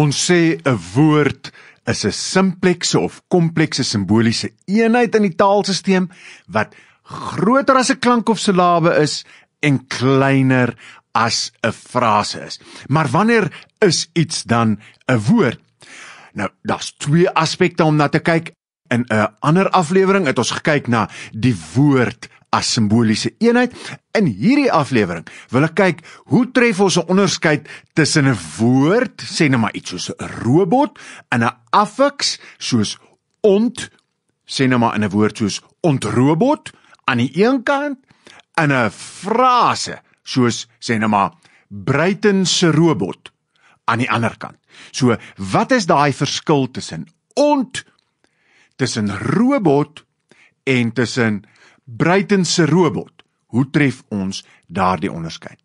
Ons sê 'n woord is 'n simplekse of komplekse simboliese eenheid in die taalstelsel wat groter as 'n klank of silabe is en kleiner as 'n frase is. Maar wanneer is iets dan 'n woord? Nou, daar's twee aspekte om na te kyk. In 'n ander aflewering het ons gekyk na die woord as simboliese eenheid. In hierdie aflewering wil ek kyk hoe tref ons 'n onderskeid tussen 'n woord, sê net nou maar iets soos 'n robot, en 'n affiks soos ont, sê net nou maar 'n woord soos ontrobot aan die een kant en 'n frase soos sê net nou maar Breiten se robot aan die ander kant. So, wat is daai verskil tussen ont tussen robot en tussen Bruiten se robot. Hoe tref ons daardie onderskeid?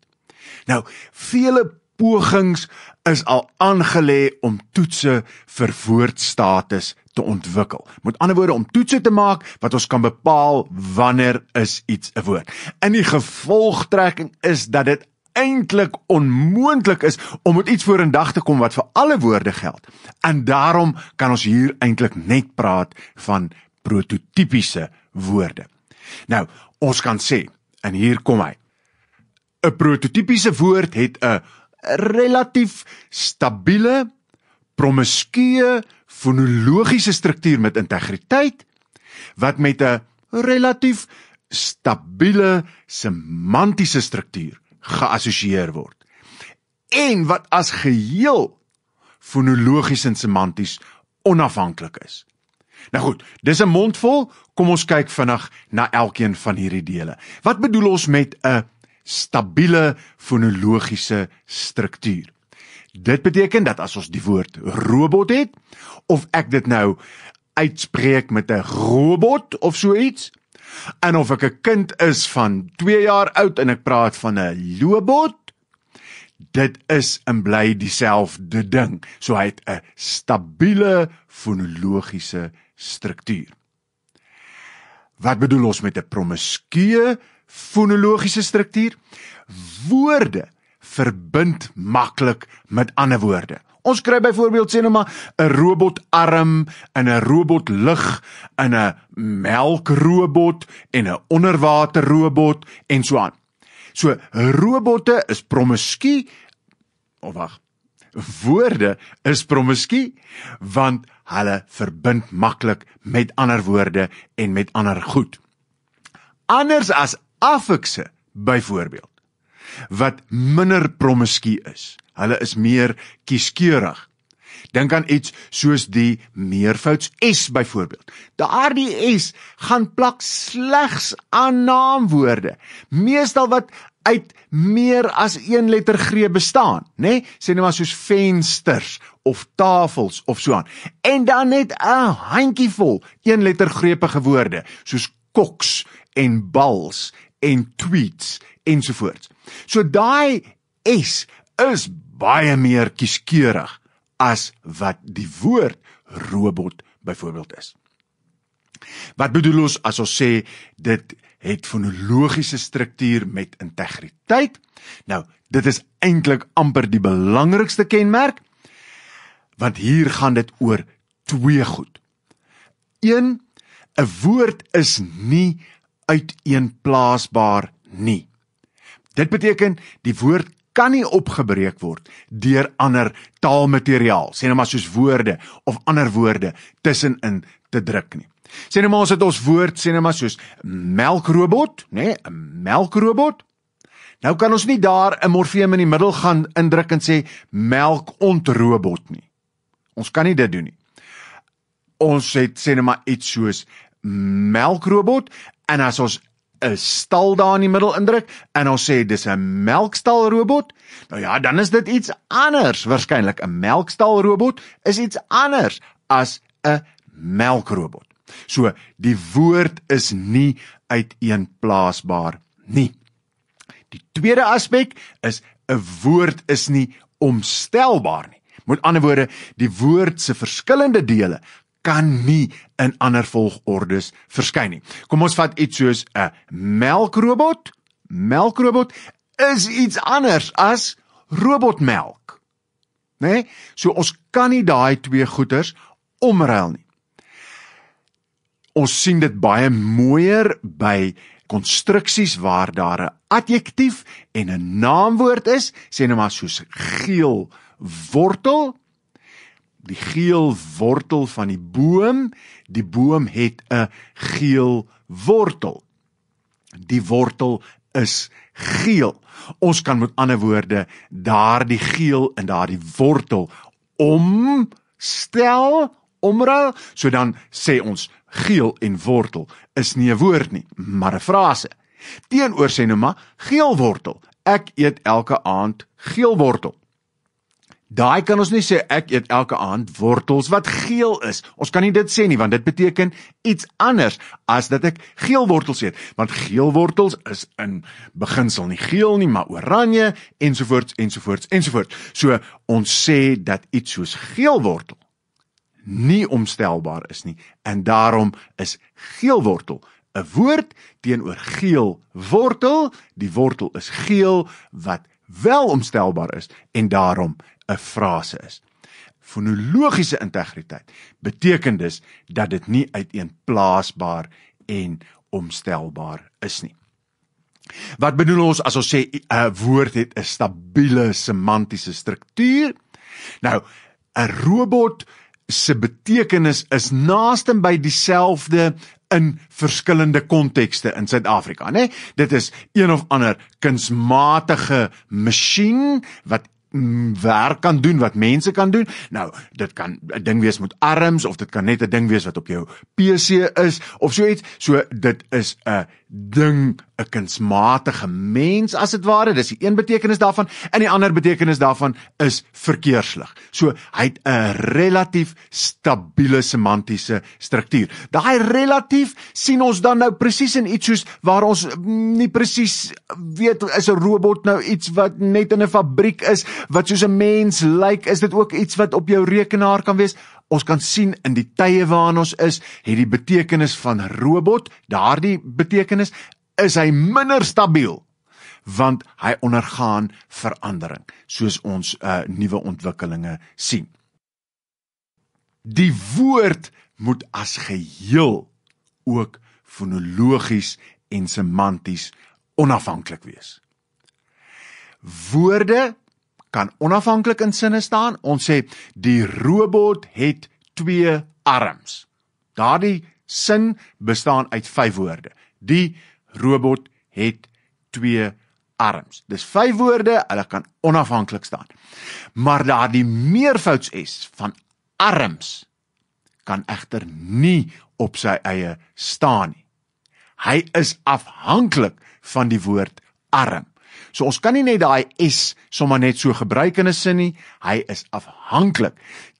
Nou, vele pogings is al aangelê om toetse vir woordstatus te ontwikkel. Met ander woorde om toetse te maak wat ons kan bepaal wanneer is iets 'n woord. In die gevolgtrekking is dat dit eintlik onmoontlik is om met iets voor in dag te kom wat vir alle woorde geld. En daarom kan ons hier eintlik net praat van prototipiese woorde. Nou, ons kan sê en hier kom hy. 'n Prototipiese woord het 'n relatief stabiele promiskue fonologiese struktuur met integriteit wat met 'n relatief stabiele semantiese struktuur geassosieer word en wat as geheel fonologies en semanties onafhanklik is. Nou goed, dis 'n mondvol. Kom ons kyk vinnig na elkeen van hierdie dele. Wat bedoel ons met 'n stabiele fonologiese struktuur? Dit beteken dat as ons die woord robot het of ek dit nou uitspreek met 'n robot of so iets, en of ek 'n kind is van 2 jaar oud en ek praat van 'n robot, dit is en bly dieselfde ding. So hy het 'n stabiele fonologiese struktuur struktuur. Wat bedoel ons met 'n promiskue fonologiese struktuur? Woorde verbind maklik met ander woorde. Ons kry byvoorbeeld sê nou maar 'n robotarm in 'n robotlug in 'n melkrobot en 'n onderwaterrobot en so aan. So robotte is promiskue of wag, woorde is promiskie want hulle verbind maklik met ander woorde en met ander goed. Anders as affikse byvoorbeeld wat minder promiskie is. Hulle is meer kieskeurig. Dink aan iets soos die meervouds s byvoorbeeld. Daardie s gaan plak slegs aan naamwoorde, meestal wat uit meer as een lettergreep bestaan, né? Nee? Sê net maar soos vensters of tafels of so aan. En dan net 'n handjievol een lettergrepige woorde soos koks en bals en tweets ensovoorts. So daai S is baie meer kieskeurig as wat die woord robot byvoorbeeld is. Wat bedoel ons as ons sê dit het fonologiese struktuur met integriteit? Nou, dit is eintlik amper die belangrikste kenmerk want hier gaan dit oor twee goed. 1 'n woord is nie uiteenplaasbaar nie. Dit beteken die woord kan nie opgebreek word deur ander taalmateriaal, sê net nou maar soos woorde of ander woorde tussenin te druk nie. Sien nou maar ons het ons woord sien nou maar soos melkrobot, nê, nee, 'n melkrobot. Nou kan ons nie daar 'n morfeem in die middel gaan indruk en sê melkontrobot nie. Ons kan nie dit doen nie. Ons het sê net maar iets soos melkrobot en as ons 'n stal daar in die middel indruk en ons sê dis 'n melkstalrobot, nou ja, dan is dit iets anders waarskynlik. 'n Melkstalrobot is iets anders as 'n melkrobot. So die woord is nie uiteenplaasbaar nie. Die tweede aspek is 'n woord is nie omstelbaar nie. Met ander woorde, die woord se verskillende dele kan nie in ander volgordes verskyn nie. Kom ons vat iets soos 'n melkrobot. Melkrobot is iets anders as robotmelk. Né? Nee? So ons kan nie daai twee goeders omruil nie. Ons sien dit baie mooier by konstruksies waar daar 'n adjektief en 'n naamwoord is, sê nou maar soos geel wortel. Die geel wortel van die boom, die boom het 'n geel wortel. Die wortel is geel. Ons kan met ander woorde daardie geel in daardie wortel omstel omruil, so dan sê ons geel en wortel is nie 'n woord nie, maar 'n frase. Teenoor sê nou maar geel wortel. Ek eet elke aand geel wortel. Daai kan ons nie sê ek eet elke aand wortels wat geel is. Ons kan nie dit sê nie want dit beteken iets anders as dat ek geel wortels eet. Want geel wortels is in beginsel nie geel nie, maar oranje ensovoorts ensovoorts ensovoorts. So ons sê dat iets soos geel wortel nie omstelbaar is nie en daarom is geelwortel 'n woord teenoor geel wortel die wortel is geel wat wel omstelbaar is en daarom 'n frase is fonologiese integriteit beteken dus dat dit nie uiteenplaasbaar en omstelbaar is nie wat bedoel ons as ons sê 'n woord het 'n stabiele semantiese struktuur nou 'n robot se betekenis is naaste by dieselfde in verskillende kontekste in Suid-Afrika, né? Nee, dit is een of ander kunsmatige masjien wat mm, werk kan doen wat mense kan doen. Nou, dit kan 'n ding wees met arms of dit kan net 'n ding wees wat op jou PC is of so iets. So dit is 'n ding 'n kunsmatige mens as dit ware, dis die een betekenis daarvan en die ander betekenis daarvan is verkeerslig. So hy het 'n relatief stabiele semantiese struktuur. Daai relatief sien ons dan nou presies in iets soos waar ons nie presies weet is 'n robot nou iets wat net in 'n fabriek is wat soos 'n mens lyk, like, is dit ook iets wat op jou rekenaar kan wees? Ons kan sien in die tye waarin ons is, het die betekenis van robot, daardie betekenis is hy minder stabiel want hy ondergaan verandering soos ons uh nuwe ontwikkelinge sien. Die woord moet as geheel ook fonologies en semanties onafhanklik wees. Woorde kan onafhanklik in sinne staan. Ons sê die robot het 2 arms. Daardie sin bestaan uit 5 woorde. Die robot het twee arms. Dis vyf woorde, hulle kan onafhanklik staan. Maar daardie meervouds S van arms kan egter nie op sy eie staan nie. Hy is afhanklik van die woord arm. So ons kan nie net daai S sommer net so gebruik in 'n sin nie. Hy is afhanklik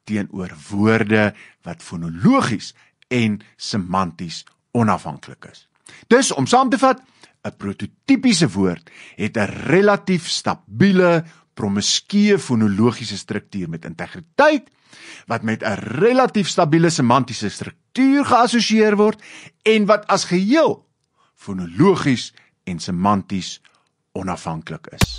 teenoor woorde wat fonologies en semanties onafhanklik is. Dus om saam te vat, 'n prototipiese woord het 'n relatief stabiele promiskuee fonologiese struktuur met integriteit wat met 'n relatief stabiele semantiese struktuur geassosieer word en wat as geheel fonologies en semanties onafhanklik is.